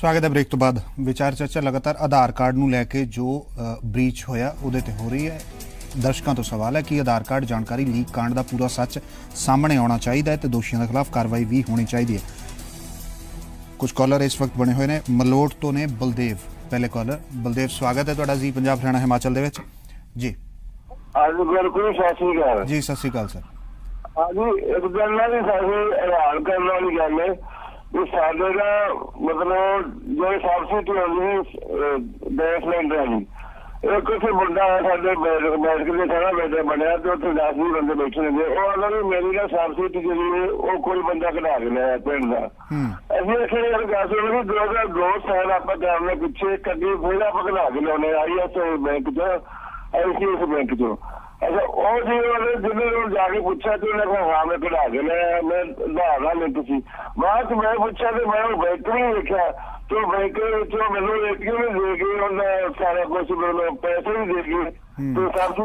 ਸਵਾਗਤ ਹੈ ਬ੍ਰੇਕ ਤੋਂ ਬਾਅਦ ਵਿਚਾਰ ਚਰਚਾ ਲਗਾਤਾਰ ਆਧਾਰ ਕਾਰਡ ਨੂੰ ਲੈ ਕੇ ਜੋ ਬ੍ਰੀਚ ਹੋਇਆ ਉਹਦੇ ਤੇ ਹੋ ਰਹੀ ਹੈ ਦਰਸ਼ਕਾਂ ਤੋਂ ਸਵਾਲ ਹੈ ਕਿ ਆਧਾਰ ਕਾਰਡ ਜਾਣਕਾਰੀ ਲੀਕ ਕਾਂਡ ਦਾ ਪੂਰਾ ਸੱਚ ਸਾਹਮਣੇ ਆਉਣਾ ਚਾਹੀਦਾ ਹੈ ਤੇ ਦੋਸ਼ੀਆਂ ਦੇ ਖਿਲਾਫ ਕਾਰਵਾਈ ਵੀ ਹੋਣੀ ਚਾਹੀਦੀ ਹੈ ਕੁਝ ਕਾਲਰ ਇਸ ਵਕਤ ਬਣੇ ਹੋਏ ਨੇ ਮਲੋਟ ਤੋਂ ਨੇ ਬਲਦੇਵ ਪਹਿਲੇ ਕਾਲਰ ਬਲਦੇਵ ਸਵਾਗਤ ਹੈ ਤੁਹਾਡਾ ਜੀ ਪੰਜਾਬ ਹਰਿਆਣਾ ਹਿਮਾਚਲ ਦੇ ਵਿੱਚ ਜੀ ਅੱਜ ਬਿਲਕੁਲ ਸਤਿ ਜੀ ਸਤਿ ਸਰ ਹਾਂਜੀ ਇੱਕ ਗੱਲ ਨਾਲ ਹੀ ਸਾਹੇ ਹੈਰਾਨ ਕਰਨ ਵਾਲੀ ਗੱਲ ਹੈ ਉਹ ਸਾਡੇ ਦਾ ਮਤਲਬ ਜਿਹੜੇ ਸਬਸਿਡੀ ਆਉਂਦੀ ਲੈਂਦੇ ਆ ਜੀ ਇਹ ਕਿਸੇ ਮੁੰਡਾ ਸਾਡੇ ਬੈਠ ਕੇ ਸਾਰਾ ਬੈਠੇ ਬਣਿਆ ਤੇ ਉੱਥੇ 10 ਵੀ ਬੰਦੇ ਬੈਠੇ ਨੇ ਉਹ ਅਗਰ ਵੀ ਮੇਰੀ ਦਾ ਸਬਸਿਡੀ ਜਿਹੜੀ ਉਹ ਕੋਈ ਬੰਦਾ ਕਢਾ ਕੇ ਲਿਆ ਪਿੰਡ ਦਾ ਅਸੀਂ ਅਖੇ ਇਹ ਗੱਲ ਸੁਣ ਵੀ 2002 ਸਾਲ ਆਪਾਂ ਗੱਲ ਨੇ ਪਿੱਛੇ ਕੱਢੀ ਫੋੜਾ ਪਕੜਾ ਕੇ ਲਿਆਉਣੇ ਆਈ ਆਈਐਸ ਬੈਂਕ ਚ ਆਈਸੀਐਸ ਬੈਂਕ ਚੋਂ ਅੱਛਾ ਉਹ ਜੀ ਉਹਨੇ ਜਿੰਨੇ ਨੂੰ ਜਾ ਕੇ ਪੁੱਛਿਆ ਤੇ ਉਹਨੇ ਕਿਹਾ ਹਾਂ ਮੈਂ ਪੜਾ ਕੇ ਮੈਂ ਮੈਂ ਲਾਣਾ ਲੈ ਤੁਸੀਂ ਬਾਅਦ ਮੈਂ ਪੁੱਛਿਆ ਤੇ ਮੈਂ ਉਹ ਬੈਟਰੀ ਵੇਖਿਆ ਤੇ ਬੈਟਰੀ ਵਿੱਚ ਮੈਨੂੰ ਰੇਟਿੰਗ ਵੀ ਦੇ ਗਏ ਉਹਨੇ ਸਾਰਾ ਕੁਝ ਮੈਨੂੰ ਪੈਸੇ ਵੀ ਦੇ ਗਏ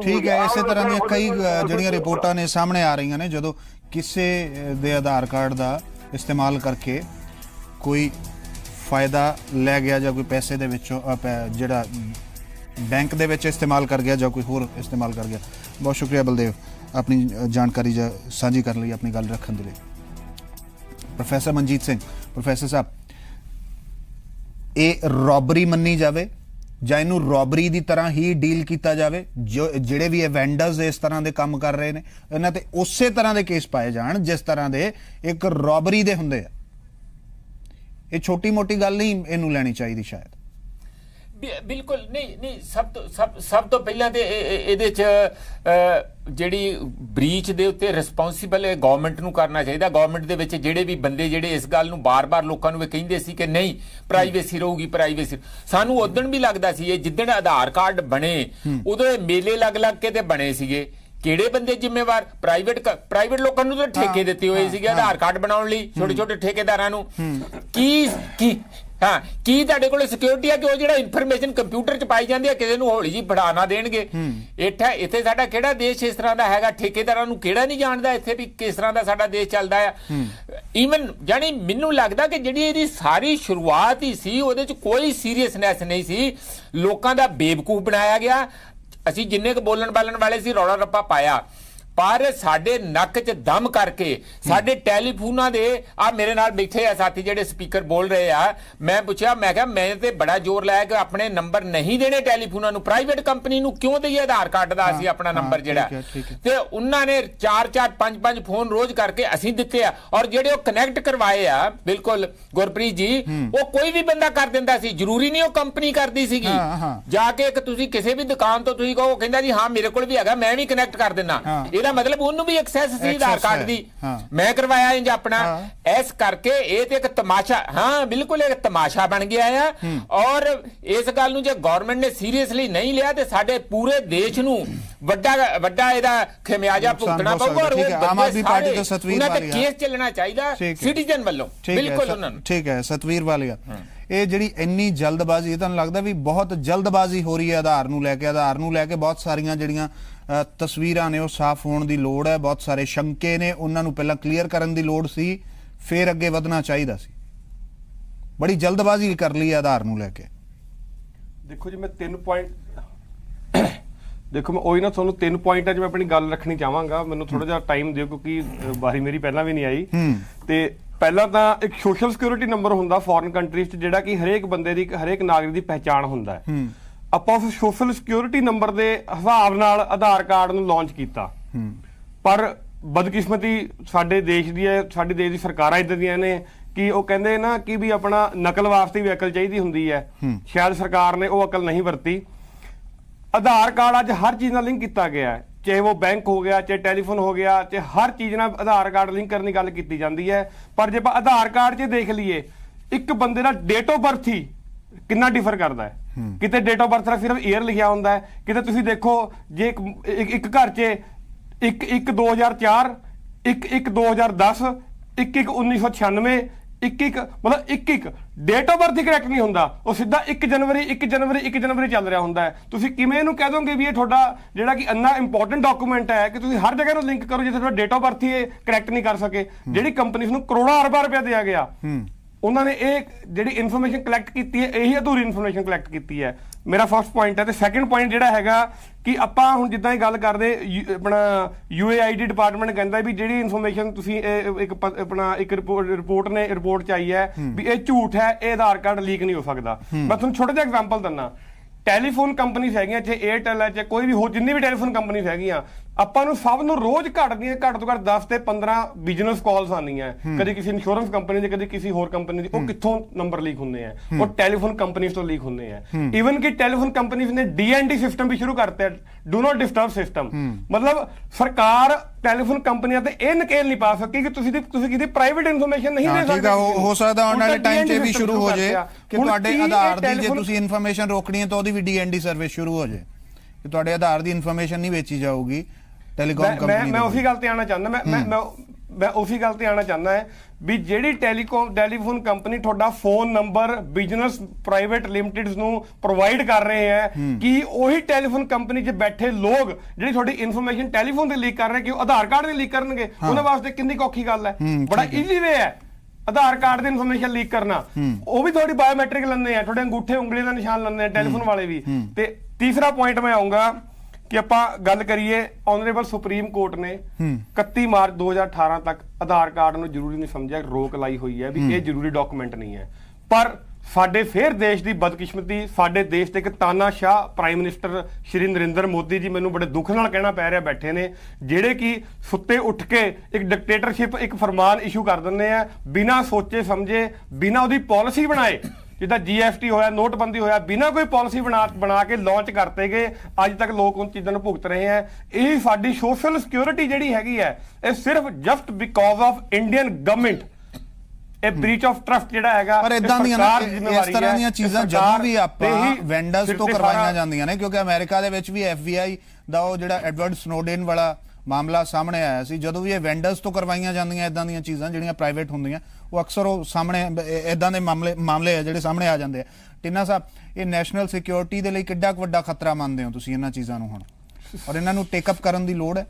ਠੀਕ ਹੈ ਇਸੇ ਤਰ੍ਹਾਂ ਦੀਆਂ ਕਈ ਜਿਹੜੀਆਂ ਰਿਪੋਰਟਾਂ ਨੇ ਸਾਹਮਣੇ ਆ ਰਹੀਆਂ ਨੇ ਜਦੋਂ ਕਿਸੇ ਦੇ ਆਧਾਰ ਕਾਰਡ ਦਾ ਇਸਤੇਮਾਲ ਕਰਕੇ ਕੋਈ ਫਾਇਦਾ ਲੈ ਗਿਆ ਜਾਂ ਕੋਈ ਪੈਸੇ ਦੇ ਵਿੱਚੋਂ ਜਿਹੜਾ ਬੈਂਕ ਦੇ ਵਿੱਚ ਇਸਤੇਮਾਲ ਕਰ ਗਿਆ ਜਾਂ ਕੋਈ ਹੋਰ ਇਸਤੇਮਾਲ ਕਰ ਗਿਆ ਬਹੁਤ ਸ਼ੁਕਰੀਆ ਬਲਦੇਵ ਆਪਣੀ ਜਾਣਕਾਰੀ ਸਾਂਝੀ ਕਰਨ ਲਈ ਆਪਣੀ ਗੱਲ ਰੱਖਣ ਦੇ ਲਈ ਪ੍ਰੋਫੈਸਰ ਮਨਜੀਤ ਸਿੰਘ ਪ੍ਰੋਫੈਸਰ ਸਾਹਿਬ ਇਹ ਰੌਬਰੀ ਮੰਨੀ ਜਾਵੇ ਜਾਂ ਇਹਨੂੰ ਰੌਬਰੀ ਦੀ ਤਰ੍ਹਾਂ ਹੀ ਡੀਲ ਕੀਤਾ ਜਾਵੇ ਜਿਹੜੇ ਵੀ ਇਹ ਵੈਂਡਰਸ ਇਸ ਤਰ੍ਹਾਂ ਦੇ ਕੰਮ ਕਰ ਰਹੇ ਨੇ ਇਹਨਾਂ ਤੇ ਉਸੇ ਤਰ੍ਹਾਂ ਦੇ ਕੇਸ ਪਾਏ ਜਾਣ ਜਿਸ ਤਰ੍ਹਾਂ ਦੇ ਇੱਕ ਰੌਬਰੀ ਦੇ ਹੁੰਦੇ ਆ ਇਹ ਛੋਟੀ ਮੋਟੀ ਗੱਲ ਨਹੀਂ ਇਹਨੂੰ ਲੈਣੀ ਚਾਹੀਦੀ ਸ਼ਾਇਦ ਬਿਲਕੁਲ ਨਹੀਂ ਨਹੀਂ ਸਭ ਤੋਂ ਸਭ ਸਭ ਤੋਂ ਪਹਿਲਾਂ ਤੇ ਇਹਦੇ ਚ ਜਿਹੜੀ ਬ੍ਰੀਚ ਦੇ ਉੱਤੇ ਰਿਸਪੌਂਸੀਬਲ ਹੈ ਗਵਰਨਮੈਂਟ ਨੂੰ ਕਰਨਾ ਚਾਹੀਦਾ ਗਵਰਨਮੈਂਟ ਦੇ ਵਿੱਚ ਜਿਹੜੇ ਵੀ ਬੰਦੇ ਜਿਹੜੇ ਇਸ ਗੱਲ ਨੂੰ ਬਾਰ-ਬਾਰ ਲੋਕਾਂ ਨੂੰ ਇਹ ਕਹਿੰਦੇ ਸੀ ਕਿ ਨਹੀਂ ਪ੍ਰਾਈਵੇਸੀ ਰਹੂਗੀ ਪ੍ਰਾਈਵੇਸੀ ਸਾਨੂੰ ਉਦੋਂ ਵੀ ਲੱਗਦਾ ਸੀ ਇਹ ਜਿੱਦਣ ਆਧਾਰ ਕਾਰਡ ਬਣੇ ਉਦੋਂ ਇਹ ਮੇਲੇ ਲੱਗ-ਲੱਗ ਕੇ ਤੇ ਬਣੇ ਸੀਗੇ ਕਿਹੜੇ ਬੰਦੇ ਜ਼ਿੰਮੇਵਾਰ ਪ੍ਰਾਈਵੇਟ ਪ੍ਰਾਈਵੇਟ ਲੋਕਾਂ ਨੂੰ ਤਾਂ ਠੇਕੇ ਦਿੱਤੇ ਹੋਏ ਸੀਗੇ ਆਧਾਰ ਕਾਰਡ ਬਣਾਉਣ ਲਈ ਛੋਟੇ ਛੋਟੇ ਠੇਕੇਦਾਰਾਂ ਨੂੰ ਕੀ ਕੀ ਹਾਂ ਕੀ ਤੁਹਾਡੇ ਕੋਲ ਸਿਕਿਉਰਿਟੀ ਆ ਕਿ ਉਹ ਜਿਹੜਾ ਇਨਫੋਰਮੇਸ਼ਨ ਕੰਪਿਊਟਰ 'ਚ ਪਾਈ ਜਾਂਦੀ ਹੈ ਕਿਸੇ ਨੂੰ ਹੌਲੀ ਜੀ ਫੜਾ ਨਾ ਦੇਣਗੇ ਇੱਥੇ ਇੱਥੇ ਸਾਡਾ ਕਿਹੜਾ ਦੇਸ਼ ਇਸ ਤਰ੍ਹਾਂ ਦਾ ਹੈਗਾ ਠੇਕੇਦਾਰਾਂ ਨੂੰ ਕਿਹੜਾ ਨਹੀਂ ਜਾਣਦਾ ਇੱਥੇ ਵੀ ਕਿਸ ਤਰ੍ਹਾਂ ਦਾ ਸਾਡਾ ਦੇਸ਼ ਚੱਲਦਾ ਆ ਈਵਨ ਜਾਨੀ ਮੈਨੂੰ ਲੱਗਦਾ ਕਿ ਜਿਹੜੀ ਇਹਦੀ ਸਾਰੀ ਸ਼ੁਰੂਆਤ ਹੀ ਸੀ ਉਹਦੇ 'ਚ ਕੋਈ ਸੀਰੀਅਸਨੈਸ ਨਹੀਂ ਸੀ ਲੋਕਾਂ ਦਾ ਬੇਵਕੂਫ ਬਣਾਇਆ ਗਿਆ ਅਸੀਂ ਜਿੰਨੇ ਕ ਬੋਲਣ ਬਾਲਣ ਵਾਲੇ ਸੀ ਰੌਲਾ ਰੱਪਾ ਪਾਇਆ ਪਰ ਸਾਡੇ ਨੱਕ 'ਚ ਦਮ ਕਰਕੇ ਸਾਡੇ ਟੈਲੀਫੋਨਾਂ ਦੇ ਆ ਮੇਰੇ ਨਾਲ ਬੈਠੇ ਆ ਸਾਥੀ ਜਿਹੜੇ ਸਪੀਕਰ ਬੋਲ ਰਹੇ ਆ ਮੈਂ ਪੁੱਛਿਆ ਮੈਂ ਕਿਹਾ ਮੈਂ ਤੇ ਬੜਾ ਜ਼ੋਰ ਲਾਇਆ ਕਿ ਆਪਣੇ ਨੰਬਰ ਨਹੀਂ ਦੇਣੇ ਟੈਲੀਫੋਨਾਂ ਨੂੰ ਪ੍ਰਾਈਵੇਟ ਕੰਪਨੀ ਨੂੰ ਕਿਉਂ ਦਈਏ ਆਧਾਰ ਕਾਰਡ ਦਾ ਅਸੀਂ ਆਪਣਾ ਨੰਬਰ ਜਿਹੜਾ ਤੇ ਉਹਨਾਂ ਨੇ 4-4 5-5 ਫੋਨ ਰੋਜ਼ ਕਰਕੇ ਅਸੀਂ ਦਿੱਤੇ ਆ ਔਰ ਜਿਹੜੇ ਉਹ ਕਨੈਕਟ ਕਰਵਾਏ ਆ ਬਿਲਕੁਲ ਗੁਰਪ੍ਰੀਤ ਜੀ ਉਹ ਕੋਈ ਵੀ ਬੰਦਾ ਕਰ ਦਿੰਦਾ ਸੀ ਜ਼ਰੂਰੀ ਨਹੀਂ ਉਹ ਕੰਪਨੀ ਕਰਦੀ ਸੀਗੀ ਜਾ ਕੇ ਇੱਕ ਤੁਸੀਂ ਕਿਸੇ ਵੀ ਦੁਕਾਨ ਤੋਂ ਤੁਸੀਂ ਕਹੋ ਕਹਿੰਦਾ ਜੀ ਹਾਂ ਮੇਰੇ ਕੋਲ ਵੀ ਹੈਗਾ ਮੈਂ ਵੀ ਕਨੈਕਟ ਕਰ ਦਿੰਨਾ ਇਹਦਾ ਮਤਲਬ ਉਹਨੂੰ ਵੀ ਐਕਸੈਸ ਸੀ ਆਧਾਰ ਕਾਰਡ ਦੀ ਮੈਂ ਕਰਵਾਇਆ ਇੰਜ ਆਪਣਾ ਇਸ ਕਰਕੇ ਇਹ ਤੇ ਇੱਕ ਤਮਾਸ਼ਾ ਹਾਂ ਬਿਲਕੁਲ ਇੱਕ ਤਮਾਸ਼ਾ ਬਣ ਗਿਆ ਆ ਔਰ ਇਸ ਗੱਲ ਨੂੰ ਜੇ ਗਵਰਨਮੈਂਟ ਨੇ ਸੀਰੀਅਸਲੀ ਨਹੀਂ ਲਿਆ ਤੇ ਸਾਡੇ ਪੂਰੇ ਦੇਸ਼ ਨੂੰ ਵੱਡਾ ਵੱਡਾ ਇਹਦਾ ਖਿਮਿਆਜਾ ਭੁਗਤਣਾ ਪਊਗਾ ਔਰ ਆਮ ਆਦਮੀ ਪਾਰਟੀ ਦਾ ਸਤਵੀਰ ਵਾਲੀਆ ਉਹਨਾਂ ਤੇ ਕੇਸ ਚੱਲਣਾ ਚਾਹੀਦਾ ਸਿਟੀਜ਼ਨ ਵੱਲੋਂ ਬਿਲਕੁਲ ਉਹਨਾਂ ਨੂੰ ਠੀਕ ਹੈ ਸਤਵੀਰ ਵਾਲੀਆ ਇਹ ਜਿਹੜੀ ਇੰਨੀ ਜਲਦਬਾਜ਼ੀ ਇਹ ਤੁਹਾਨੂੰ ਲੱਗਦਾ ਵੀ ਬਹੁਤ ਜਲਦਬਾਜ਼ੀ ਹੋ ਰਹੀ ਹੈ ਆਧਾਰ ਨੂੰ ਲੈ ਕੇ ਆਧਾਰ ਨੂੰ ਲੈ ਕੇ ਬਹੁਤ ਸਾਰੀਆਂ ਜਿਹੜੀਆਂ ਤਸਵੀਰਾਂ ਨੇ ਉਹ ਸਾਫ਼ ਹੋਣ ਦੀ ਲੋੜ ਹੈ ਬਹੁਤ ਸਾਰੇ ਸ਼ੰਕੇ ਨੇ ਉਹਨਾਂ ਨੂੰ ਪਹਿਲਾਂ ਕਲੀਅਰ ਕਰਨ ਦੀ ਲੋੜ ਸੀ ਫਿਰ ਅੱਗੇ ਵਧਣਾ ਚਾਹੀਦਾ ਸੀ ਬੜੀ ਜਲਦਬਾਜ਼ੀ ਕਰ ਲਈ ਆਧਾਰ ਨੂੰ ਲੈ ਕੇ ਦੇਖੋ ਜੀ ਮੈਂ 3 ਪੁਆਇੰਟ ਦੇਖੋ ਮੈਂ ਉਹੀ ਨਾ ਤੁਹਾਨੂੰ 3 ਪੁਆਇੰਟਾਂ 'ਚ ਮੈਂ ਆਪਣੀ ਗੱਲ ਰੱਖਣੀ ਚਾਹਾਂਗਾ ਮੈਨੂੰ ਥੋੜਾ ਜਿਹਾ ਟਾਈਮ ਦਿਓ ਕਿਉਂਕਿ ਵਾਰੀ ਮੇਰੀ ਪਹਿਲਾਂ ਵੀ ਨਹੀਂ ਆਈ ਤੇ ਪਹਿਲਾਂ ਤਾਂ ਇੱਕ ਸੋਸ਼ਲ ਸਿਕਿਉਰਿਟੀ ਨੰਬਰ ਹੁੰਦਾ ਫੋਰਨ ਕੰਟਰੀਜ਼ 'ਚ ਜਿਹੜਾ ਕਿ ਹਰੇਕ ਬੰਦੇ ਦੀ ਹਰੇਕ ਨਾਗਰਿਕ ਦੀ ਪਛਾਣ ਹੁੰਦਾ ਹੈ ਆਪਾਂ ਉਸ ਸੋਸ਼ਲ ਸਿਕਿਉਰਿਟੀ ਨੰਬਰ ਦੇ ਹਿਸਾਬ ਨਾਲ ਆਧਾਰ ਕਾਰਡ ਨੂੰ ਲਾਂਚ ਕੀਤਾ ਪਰ ਬਦਕਿਸਮਤੀ ਸਾਡੇ ਦੇਸ਼ ਦੀ ਹੈ ਸਾਡੇ ਦੇਸ਼ ਦੀ ਸਰਕਾਰਾਂ ਇਦਾਂ ਦੀਆਂ ਨੇ ਕਿ ਉਹ ਕਹਿੰਦੇ ਨਾ ਕਿ ਵੀ ਆਪਣਾ ਨਕਲ ਵਾਸਤੇ ਵੀ ਅਕਲ ਚਾਹੀਦੀ ਹੁੰਦੀ ਹੈ ਸ਼ਾਇਦ ਸਰਕਾਰ ਨੇ ਉਹ ਅਕਲ ਨਹੀਂ ਵਰਤੀ ਆਧਾਰ ਕਾਰਡ ਅੱਜ ਹਰ ਚੀਜ਼ ਨਾਲ ਲਿੰਕ ਕੀਤਾ ਗਿਆ ਹੈ ਚਾਹੇ ਉਹ ਬੈਂਕ ਹੋ ਗਿਆ ਚਾਹੇ ਟੈਲੀਫੋਨ ਹੋ ਗਿਆ ਚਾਹੇ ਹਰ ਚੀਜ਼ ਨਾਲ ਆਧਾਰ ਕਾਰਡ ਲਿੰਕ ਕਰਨ ਦੀ ਗੱਲ ਕੀਤੀ ਜਾਂਦੀ ਹੈ ਪਰ ਜੇ ਆਪਾਂ ਆਧਾਰ ਕਾਰਡ 'ਚ ਦੇਖ ਲਈਏ ਇੱਕ ਬੰਦੇ ਦਾ ਡੇਟ ਆਫ ਬਰਥ ਹੀ ਕਿੰਨਾ ਡਿਫਰ ਕਰਦਾ ਹੈ ਕਿਤੇ ਡੇਟ ਆਫ ਬਰਥ ਦਾ ਸਿਰਫ ਈਅਰ ਲਿਖਿਆ ਹੁੰਦਾ ਹੈ ਕਿਤੇ ਤੁਸੀਂ ਦੇਖੋ ਜੇ ਇੱਕ ਇੱਕ ਘਰ 'ਚ ਇੱਕ ਇੱਕ 2004 ਇੱਕ ਇੱਕ 2010 ਇੱਕ ਇੱਕ 1996 ਇੱਕ ਇੱਕ ਮਤਲਬ ਇੱਕ ਇੱਕ ਡੇਟ ਆਫ ਬਰਥ ਕਰੈਕਟ ਨਹੀਂ ਹੁੰਦਾ ਉਹ ਸਿੱਧਾ 1 ਜਨਵਰੀ 1 ਜਨਵਰੀ 1 ਜਨਵਰੀ ਚੱਲ ਰਿਹਾ ਹੁੰਦਾ ਹੈ ਤੁਸੀਂ ਕਿਵੇਂ ਇਹਨੂੰ ਕਹਿ ਦੋਗੇ ਵੀ ਇਹ ਤੁਹਾਡਾ ਜਿਹੜਾ ਕਿ ਅੰਨਾ ਇੰਪੋਰਟੈਂਟ ਡਾਕੂਮੈਂਟ ਹੈ ਕਿ ਤੁਸੀਂ ਹਰ ਜਗ੍ਹਾ ਨੂੰ ਲਿੰਕ ਕਰੋ ਜਿੱਥੇ ਤੁਹਾਡਾ ਡੇਟ ਆਫ ਬਰਥ ਹੀ ਕਰੈਕਟ ਨਹੀਂ ਕਰ ਸਕੇ ਜਿਹੜੀ ਕੰਪਨੀ ਨੂੰ ਕਰੋੜਾਂ ਅਰਬਾਂ ਰੁਪਏ ਦਿਆ ਗਿਆ ਹੂੰ ਉਹਨਾਂ ਨੇ ਇਹ ਜਿਹੜੀ ਇਨਫੋਰਮੇਸ਼ਨ ਕਲੈਕਟ ਕੀਤੀ ਹੈ ਇਹੀ ਅਧੂਰੀ ਇਨਫੋਰਮੇਸ਼ਨ ਕਲੈਕਟ ਕੀਤੀ ਹੈ ਮੇਰਾ ਫਰਸਟ ਪੁਆਇੰਟ ਹੈ ਤੇ ਸੈਕੰਡ ਪੁਆਇੰਟ ਜਿਹੜਾ ਹੈਗਾ ਕਿ ਆਪਾਂ ਹੁਣ ਜਿੱਦਾਂ ਇਹ ਗੱਲ ਕਰਦੇ ਆਪਣਾ ਯੂਏਆਈਡੀ ਡਿਪਾਰਟਮੈਂਟ ਕਹਿੰਦਾ ਵੀ ਜਿਹੜੀ ਇਨਫੋਰਮੇਸ਼ਨ ਤੁਸੀਂ ਇੱਕ ਆਪਣਾ ਇੱਕ ਰਿਪੋਰਟ ਨੇ ਰਿਪੋਰਟ ਚ ਆਈ ਹੈ ਵੀ ਇਹ ਝੂਠ ਹੈ ਇਹ ਆਧਾਰ ਕਾਰਡ ਲੀਕ ਨਹੀਂ ਹੋ ਸਕਦਾ ਮੈਂ ਤੁਹਾਨੂੰ ਛੋਟਾ ਜਿਹਾ ਐਗਜ਼ਾਮਪਲ ਦਿੰਨਾ ਟੈਲੀਫੋਨ ਕੰਪਨੀਆਂ ਹੈਗੀਆਂ ਚਾਹੇ ਏਅਰਟੈਲ ਹੈ ਚਾਹੇ ਕੋਈ ਵੀ ਹੋ ਜਿੰਨੀ ਵੀ ਟੈਲੀਫੋਨ ਕੰਪਨੀਆਂ ਹੈਗੀਆਂ ਆਪਾਂ ਨੂੰ ਸਭ ਨੂੰ ਰੋਜ਼ ਘਟਦੀਆਂ ਦੀਆਂ ਘੱਟ ਤੋਂ ਘੱਟ 10 ਤੇ 15 ਬਿਜ਼ਨਸ ਕਾਲਸ ਆਨੀਆਂ ਕਦੇ ਕਿਸੇ ਇੰਸ਼ੋਰੈਂਸ ਕੰਪਨੀ ਦੀ ਕਦੇ ਕਿਸੇ ਹੋਰ ਕੰਪਨੀ ਦੀ ਉਹ ਕਿੱਥੋਂ ਨੰਬਰ ਲੀਕ ਹੁੰਦੇ ਆ ਉਹ ਟੈਲੀਫੋਨ ਕੰਪਨੀਆਂ ਤੋਂ ਲੀਕ ਹੁੰਦੇ ਆ ਈਵਨ ਕਿ ਟੈਲੀਫੋਨ ਕੰਪਨੀਆਂ ਨੇ ਡੀਐਨਡੀ ਸਿਸਟਮ ਵੀ ਸ਼ੁਰੂ ਕਰਤੇ ਡੂ ਨਾਟ ਡਿਸਟਰਬ ਸਿਸਟਮ ਮਤਲਬ ਸਰਕਾਰ ਟੈਲੀਫੋਨ ਕੰਪਨੀਆਂ ਤੇ ਇਹ ਨਕੇਲ ਨਹੀਂ ਪਾ ਸਕੀ ਕਿ ਤੁਸੀਂ ਦੀ ਤੁਸੀਂ ਕਿਤੇ ਪ੍ਰਾਈਵੇਟ ਇਨਫੋਰਮੇਸ਼ਨ ਨਹੀਂ ਦੇ ਸਕਦੇ ਹੋ ਸਕਦਾ ਆਉਣ ਵਾਲੇ ਟਾਈਮ 'ਚ ਵੀ ਸ਼ੁਰੂ ਹੋ ਜੇ ਕਿ ਤੁਹਾਡੇ ਆਧਾਰ ਦੀ ਜੇ ਤੁਸੀਂ ਇਨਫੋਰਮੇਸ਼ਨ ਰੋਕਣੀ ਹੈ ਤਾਂ ਉਹਦੀ ਵੀ ਡੀਐਨਡੀ ਸਰਵਿਸ ਸ਼ੁਰੂ ਹੋ ਜੇ ਕਿ ਤੁਹਾਡੇ ਆਧਾਰ ਦੀ ਇਨਫੋਰਮੇਸ਼ਨ ਨਹੀਂ ਵੇਚੀ ਜਾਊਗੀ ਟੈਲੀਕਾਮ ਕੰਪਨੀ ਮੈਂ ਮੈਂ ਉਸੇ ਗੱਲ ਤੇ ਆਣਾ ਚਾਹੁੰਦਾ ਮੈਂ ਮੈਂ ਮੈਂ ਉਸੇ ਗੱਲ ਤੇ ਆਣਾ ਚਾਹੁੰਦਾ ਹੈ ਵੀ ਜਿਹੜੀ ਟੈਲੀਕਾਮ ਟੈਲੀਫੋਨ ਕੰਪਨੀ ਤੁਹਾਡਾ phone number business private limiteds ਨੂੰ ਪ੍ਰੋਵਾਈਡ ਕਰ ਰਹੇ ਹੈ ਕਿ ਉਹੀ ਟੈਲੀਫੋਨ ਕੰਪਨੀ 'ਚ ਬੈਠੇ ਲੋਕ ਜਿਹੜੀ ਤੁਹਾਡੀ ਇਨਫੋਰਮੇਸ਼ਨ ਟੈਲੀਫੋਨ ਤੇ ਲੀਕ ਕਰ ਰਹੇ ਕਿ ਉਹ ਆਧਾਰ ਕਾਰਡ ਤੇ ਲੀਕ ਕਰਨਗੇ ਉਹਨਾਂ ਵਾਸਤੇ ਕਿੰਨੀ ਔਖੀ ਗੱਲ ਹੈ ਬੜਾ ਈਜ਼ੀ ਵੇ ਹੈ ਆਧਾਰ ਕਾਰਡ ਦੀ ਇਨਫੋਰਮੇਸ਼ਨ ਲੀਕ ਕਰਨਾ ਉਹ ਵੀ ਤੁਹਾਡੀ ਬਾਇਓਮੈਟ੍ਰਿਕ ਲੰਨੇ ਆ ਤੁਹਾਡੇ ਅੰਗੂਠੇ ਉਂਗਲੀ ਦਾ ਨਿਸ਼ਾਨ ਲੰਨੇ ਆ ਟੈਲੀਫੋਨ ਵਾਲੇ ਵੀ ਤੇ ਤੀਸਰਾ ਪੁਆਇੰਟ ਮੈਂ ਆਉਂਗਾ ਕਿ ਆਪਾਂ ਗੱਲ ਕਰੀਏ ਆਨਰੇਬਲ ਸੁਪਰੀਮ ਕੋਰਟ ਨੇ 31 ਮਾਰਚ 2018 ਤੱਕ ਆਧਾਰ ਕਾਰਡ ਨੂੰ ਜ਼ਰੂਰੀ ਨਹੀਂ ਸਮਝਿਆ ਰੋਕ ਲਾਈ ਹੋਈ ਹੈ ਵੀ ਇਹ ਜ਼ਰੂਰੀ ਡਾਕੂਮੈਂਟ ਨਹੀਂ ਹੈ ਪਰ ਸਾਡੇ ਫੇਰ ਦੇਸ਼ ਦੀ ਬਦਕਿਸਮਤੀ ਸਾਡੇ ਦੇਸ਼ ਦੇ ਇੱਕ ਤਾਨਾਸ਼ਾਹ ਪ੍ਰਾਈਮ ਮਿਨਿਸਟਰ ਸ਼੍ਰੀ ਨਰਿੰਦਰ ਮੋਦੀ ਜੀ ਮੈਨੂੰ ਬੜੇ ਦੁੱਖ ਨਾਲ ਕਹਿਣਾ ਪੈ ਰਿਹਾ ਬੈਠੇ ਨੇ ਜਿਹੜੇ ਕਿ ਸੁੱਤੇ ਉੱਠ ਕੇ ਇੱਕ ਡਿਕਟੇਟਰਸ਼ਿਪ ਇੱਕ ਫਰਮਾਨ ਇਸ਼ੂ ਕਰ ਦਿੰਦੇ ਆ ਬਿਨਾਂ ਸੋਚੇ ਸਮਝੇ ਬਿਨਾਂ ਉਹਦੀ ਪਾਲਿਸੀ ਬਣਾਏ ਜਿੱਦਾਂ ਜੀਐਸਟੀ ਹੋਇਆ ਨੋਟਬੰਦੀ ਹੋਇਆ ਬਿਨਾਂ ਕੋਈ ਪਾਲਿਸੀ ਬਣਾ ਬਣਾ ਕੇ ਲਾਂਚ ਕਰਤੇ ਗਏ ਅੱਜ ਤੱਕ ਲੋਕ ਉਹਨਾਂ ਚੀਜ਼ਾਂ ਨੂੰ ਭੁਗਤ ਰਹੇ ਆ ਇਹ ਸਾਡੀ ਸੋਸ਼ਲ ਸਿਕਿਉਰਿਟੀ ਜਿਹੜੀ ਹੈਗੀ ਹੈ ਇਹ ਸਿਰਫ just because of Indian government ਇਹ ਬ੍ਰੀਚ ਆਫ ਟਰਸਟ ਜਿਹੜਾ ਹੈਗਾ ਪਰ ਇਦਾਂ ਦੀਆਂ ਇਸ ਤਰ੍ਹਾਂ ਦੀਆਂ ਚੀਜ਼ਾਂ ਜਦੋਂ ਵੀ ਆਪਾਂ ਵੈਂਡਰਸ ਤੋਂ ਕਰਵਾਈਆਂ ਜਾਂਦੀਆਂ ਨੇ ਕਿਉਂਕਿ ਅਮਰੀਕਾ ਦੇ ਵਿੱਚ ਵੀ ਐਫਬੀਆਈ ਦਾ ਉਹ ਜਿਹੜਾ ਐਡਵਰਡ ਸਨੋਡਨ ਵਾਲਾ ਮਾਮਲਾ ਸਾਹਮਣੇ ਆਇਆ ਸੀ ਜਦੋਂ ਵੀ ਇਹ ਵੈਂਡਰਸ ਤੋਂ ਕਰਵਾਈਆਂ ਜਾਂਦੀਆਂ ਇਦਾਂ ਦੀਆਂ ਚੀਜ਼ਾਂ ਜਿਹੜੀਆਂ ਪ੍ਰਾਈਵੇਟ ਹੁੰਦੀਆਂ ਉਹ ਅਕਸਰ ਉਹ ਸਾਹਮਣੇ ਇਦਾਂ ਦੇ ਮਾਮਲੇ ਮਾਮਲੇ ਆ ਜਿਹੜੇ ਸਾਹਮਣੇ ਆ ਜਾਂਦੇ ਆ ਟਿੰਨਾ ਸਾਹਿਬ ਇਹ ਨੈਸ਼ਨਲ ਸਿਕਿਉਰਿਟੀ ਦੇ ਲਈ ਕਿੱਡਾ ਵੱਡਾ ਖਤਰਾ ਮੰਨਦੇ ਹੋ ਤੁਸੀਂ ਇਹਨਾਂ ਚੀਜ਼ਾਂ ਨੂੰ ਹੁਣ ਔਰ ਇਹਨਾਂ ਨੂੰ ਟੇਕ ਅਪ ਕਰਨ ਦੀ ਲੋੜ ਹੈ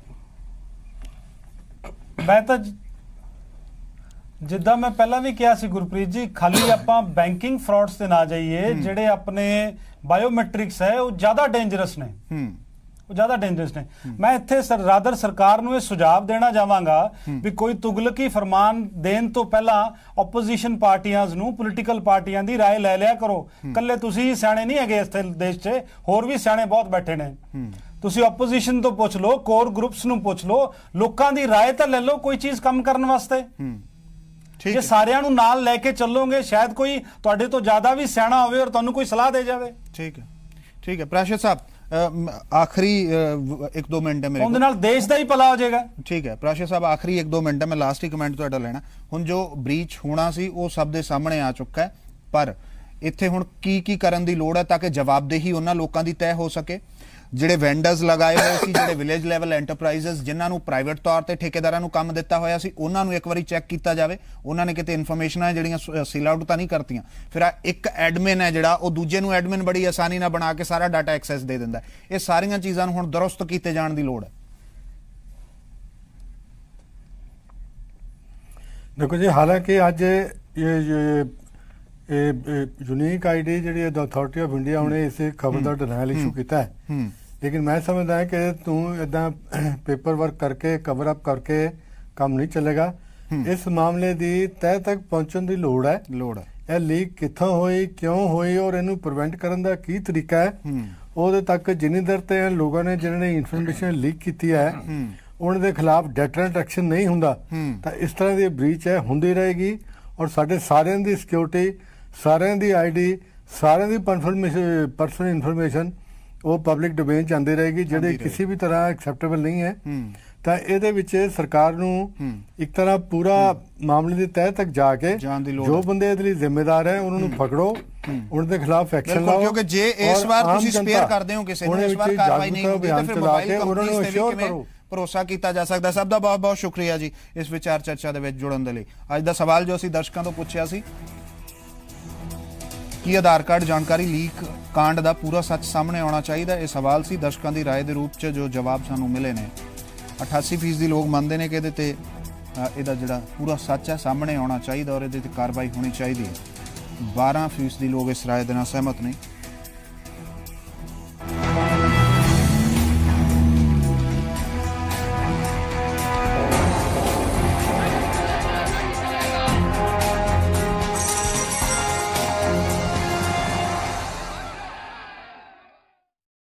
ਮੈਂ ਤਾਂ ਜਿੱਦਾਂ ਮੈਂ ਪਹਿਲਾਂ ਵੀ ਕਿਹਾ ਸੀ ਗੁਰਪ੍ਰੀਤ ਜੀ ਖਾਲੀ ਆਪਾਂ ਬੈਂਕਿੰਗ ਫਰਾਡਸ ਤੇ ਨਾ ਜਾਈਏ ਜਿਹੜੇ ਆਪਣੇ ਬਾਇਓਮੈਟ੍ਰਿਕਸ ਹੈ ਉਹ ਜ਼ਿਆਦਾ ਡੇਂਜਰਸ ਨੇ ਹੂੰ ਉਹ ਜ਼ਿਆਦਾ ਡੇਂਜਰਸ ਨੇ ਮੈਂ ਇੱਥੇ ਰਾਦਰ ਸਰਕਾਰ ਨੂੰ ਇਹ ਸੁਝਾਅ ਦੇਣਾ ਜਾਵਾਂਗਾ ਵੀ ਕੋਈ ਤੁਗਲਕੀ ਫਰਮਾਨ ਦੇਣ ਤੋਂ ਪਹਿਲਾਂ ਆਪੋਜੀਸ਼ਨ ਪਾਰਟੀਆਂ ਨੂੰ ਪੋਲੀਟੀਕਲ ਪਾਰਟੀਆਂ ਦੀ رائے ਲੈ ਲਿਆ ਕਰੋ ਕੱਲੇ ਤੁਸੀਂ ਸਿਆਣੇ ਨਹੀਂ ਹੈਗੇ ਇਸ ਦੇਸ਼ 'ਚ ਹੋਰ ਵੀ ਸਿਆਣੇ ਬਹੁਤ ਬੈਠੇ ਨੇ ਤੁਸੀਂ ਆਪੋਜੀਸ਼ਨ ਤੋਂ ਪੁੱਛ ਲਓ ਕੋਰ ਗਰੁੱਪਸ ਨੂੰ ਪੁੱਛ ਲਓ ਲੋਕਾਂ ਦੀ رائے ਤਾਂ ਲੈ ਲਓ ਕੋਈ ਚੀਜ਼ ਕੰਮ ਕਰਨ ਵਾਸਤੇ ਜੇ ਸਾਰਿਆਂ ਨੂੰ ਨਾਲ ਲੈ ਕੇ ਚੱਲੋਗੇ ਸ਼ਾਇਦ ਕੋਈ ਤੁਹਾਡੇ ਤੋਂ ਜ਼ਿਆਦਾ ਵੀ ਸਿਆਣਾ ਹੋਵੇ ਔਰ ਤੁਹਾਨੂੰ ਕੋਈ ਸਲਾਹ ਦੇ ਜਾਵੇ ਠੀਕ ਹੈ ਠੀਕ ਹੈ ਪ੍ਰਸ਼ਾਦ ਸਾਹਿਬ ਆਖਰੀ 1-2 ਮਿੰਟ ਹੈ ਮੇਰੇ ਕੋਲ ਉਹਦੇ ਨਾਲ ਦੇਸ਼ ਦਾ ਹੀ ਭਲਾ ਹੋ ਜਾਏਗਾ ਠੀਕ ਹੈ ਪ੍ਰਾਸ਼ਾ ਸਾਹਿਬ ਆਖਰੀ 1-2 ਮਿੰਟ ਹੈ ਮੈਂ ਲਾਸਟ ਹੀ ਕਮੈਂਟ ਤੁਹਾਡਾ ਲੈਣਾ ਹੁਣ ਜੋ ਬ੍ਰੀਚ ਹੋਣਾ ਸੀ ਉਹ ਸਭ ਦੇ ਸਾਹਮਣੇ ਆ ਚੁੱਕਾ ਹੈ ਪਰ ਇੱਥੇ ਹੁਣ ਕੀ ਕੀ ਕਰਨ ਦੀ ਲੋੜ ਹੈ ਤਾਂ ਕਿ ਜਵਾਬਦੇਹੀ ਉਹਨਾਂ ਲੋਕਾਂ ਦੀ ਤੈਅ ਹੋ ਸਕੇ ਜਿਹੜੇ ਵੈਂਡਰਸ ਲਗਾਏ ਹੋਏ ਸੀ ਜਿਹੜੇ ਵਿਲੇਜ ਲੈਵਲ ਐਂਟਰਪ੍ਰਾਈਜ਼ਸ ਜਿਨ੍ਹਾਂ ਨੂੰ ਪ੍ਰਾਈਵੇਟ ਤੌਰ ਤੇ ਠੇਕੇਦਾਰਾਂ ਨੂੰ ਕੰਮ ਦਿੱਤਾ ਹੋਇਆ ਸੀ ਉਹਨਾਂ ਨੂੰ ਇੱਕ ਵਾਰੀ ਚੈੱਕ ਕੀਤਾ ਜਾਵੇ ਉਹਨਾਂ ਨੇ ਕਿਤੇ ਇਨਫੋਰਮੇਸ਼ਨਾਂ ਜਿਹੜੀਆਂ ਸੀਲ ਆਊਟ ਤਾਂ ਨਹੀਂ ਕਰਤੀਆਂ ਫਿਰ ਇੱਕ ਐਡਮਿਨ ਹੈ ਜਿਹੜਾ ਉਹ ਦੂਜੇ ਨੂੰ ਐਡਮਿਨ ਬੜੀ ਆਸਾਨੀ ਨਾਲ ਬਣਾ ਕੇ ਸਾਰਾ ਡਾਟਾ ਐਕਸੈਸ ਦੇ ਦਿੰਦਾ ਇਹ ਸਾਰੀਆਂ ਚੀਜ਼ਾਂ ਨੂੰ ਹੁਣ ਦਰਸਤ ਕੀਤੇ ਜਾਣ ਦੀ ਲੋੜ ਹੈ ਦੇਖੋ ਜੀ ਹਾਲਾਂਕਿ ਅੱਜ ਇਹ ਇਹ ਯੂਨੀਕ ਆਈਡੀ ਜਿਹੜੀ ਅਥਾਰਟੀ ਆਫ ਇੰਡੀਆ ਹੁਣੇ ਇਸੇ ਖਬਰ ਦਾ ਡਿਨਾਇਲ ਇਸ਼ੂ ਕੀਤਾ ਹੈ ਲੇਕਿਨ ਮੈਂ ਸਮਝਦਾ ਹਾਂ ਕਿ ਤੂੰ ਇਦਾਂ ਪੇਪਰ ਵਰਕ ਕਰਕੇ ਕਵਰ ਅਪ ਕਰਕੇ ਕੰਮ ਨਹੀਂ ਚੱਲੇਗਾ ਇਸ ਮਾਮਲੇ ਦੀ ਤਹਿ ਤੱਕ ਪਹੁੰਚਣ ਦੀ ਲੋੜ ਹੈ ਲੋੜ ਹੈ ਇਹ ਲੀਕ ਕਿੱਥੋਂ ਹੋਈ ਕਿਉਂ ਹੋਈ ਔਰ ਇਹਨੂੰ ਪ੍ਰੀਵੈਂਟ ਕਰਨ ਦਾ ਕੀ ਤਰੀਕਾ ਹੈ ਉਹਦੇ ਤੱਕ ਜਿੰਨੀ ਦਰ ਤੇ ਲੋਕਾਂ ਨੇ ਜਿਨ੍ਹਾਂ ਨੇ ਇਨਫੋਰਮੇਸ਼ਨ ਲੀਕ ਕੀਤੀ ਹੈ ਉਹਨਾਂ ਦੇ ਖਿਲਾਫ ਡੈਟਰੈਂਟ ਐਕਸ਼ਨ ਨਹੀਂ ਹੁੰਦਾ ਤਾਂ ਇਸ ਤਰ੍ਹਾਂ ਦੀ ਬ੍ਰੀਚ ਹੈ ਹੁੰਦੀ ਰਹੇਗੀ ਔਰ ਸਾਡੇ ਸਾਰਿਆਂ ਦੀ ਸਿਕਿਉਰਿਟੀ ਸਾਰਿਆਂ ਦੀ ਆਈਡੀ ਸਾਰਿਆਂ ਦੀ ਪਰਸਨਲ ਇਨਫੋਰਮੇਸ਼ਨ ਉਹ ਪਬਲਿਕ ਡੋਮੇਨ ਚ ਰਹੇਗੀ ਜਿਹੜੇ ਕਿਸੇ ਵੀ ਤਰ੍ਹਾਂ ਐਕਸੈਪਟੇਬਲ ਨਹੀਂ ਹੈ ਤਾਂ ਇਹਦੇ ਵਿੱਚ ਸਰਕਾਰ ਨੂੰ ਇੱਕ ਤਰ੍ਹਾਂ ਪੂਰਾ ਮਾਮਲੇ ਦੇ ਤਹਿ ਤੱਕ ਜਾ ਕੇ ਜੋ ਬੰਦੇ ਇਹਦੇ ਲਈ ਜ਼ਿੰਮੇਦਾਰ ਹੈ ਉਹਨਾਂ ਨੂੰ ਪਕੜੋ ਉਹਨਾਂ ਦੇ ਖਿਲਾਫ ਐਕਸ਼ਨ ਲਾਓ ਕਿਉਂਕਿ ਜੇ ਇਸ ਵਾਰ ਤੁਸੀਂ ਸਪੇਅਰ ਕਰਦੇ ਹੋ ਕਿਸੇ ਨੂੰ ਇਸ ਵਾਰ ਕਾਰਵਾਈ ਨਹੀਂ ਹੁੰਦੀ ਤਾਂ ਫਿਰ ਮੋਬਾਈਲ ਕੰਪਨੀਆਂ ਨੂੰ ਸ਼ੋਰ ਕਰੋ ਭਰੋਸਾ ਕੀਤਾ ਜਾ ਸਕਦਾ ਸਭ ਦਾ ਬਹੁਤ ਬਹੁਤ ਸ਼ੁਕਰੀਆ ਜੀ ਇਸ ਵਿਚਾਰ ਚਰਚਾ ਦੇ ਵਿੱਚ ਜੁੜਨ ਦੇ ਲਈ ਅੱਜ ਦਾ ਸਵਾਲ ਜੋ ਅਸੀਂ ਦਰਸ਼ਕਾਂ ਤੋਂ ਪੁੱਛਿਆ ਸੀ ਕੀ ਆਧਾਰ ਕਾਰਡ ਜਾਣਕਾਰੀ ਲੀਕ ਕਾਂਡ ਦਾ ਪੂਰਾ ਸੱਚ ਸਾਹਮਣੇ ਆਉਣਾ ਚਾਹੀਦਾ ਇਹ ਸਵਾਲ ਸੀ ਦਰਸ਼ਕਾਂ ਦੀ رائے ਦੇ ਰੂਪ 'ਚ ਜੋ ਜਵਾਬ ਸਾਨੂੰ ਮਿਲੇ ਨੇ 88% ਦੀ ਲੋਕ ਮੰਨਦੇ ਨੇ ਕਿ ਇਹਦੇ ਤੇ ਇਹਦਾ ਜਿਹੜਾ ਪੂਰਾ ਸੱਚ ਹੈ ਸਾਹਮਣੇ ਆਉਣਾ ਚਾਹੀਦਾ ਔਰ ਇਹਦੇ ਤੇ ਕਾਰਵਾਈ ਹੋਣੀ ਚਾਹੀਦੀ ਹੈ 12% ਦੀ ਲੋਕ ਇਸ رائے ਦੇ ਨਾਲ ਸਹਿਮਤ ਨਹੀਂ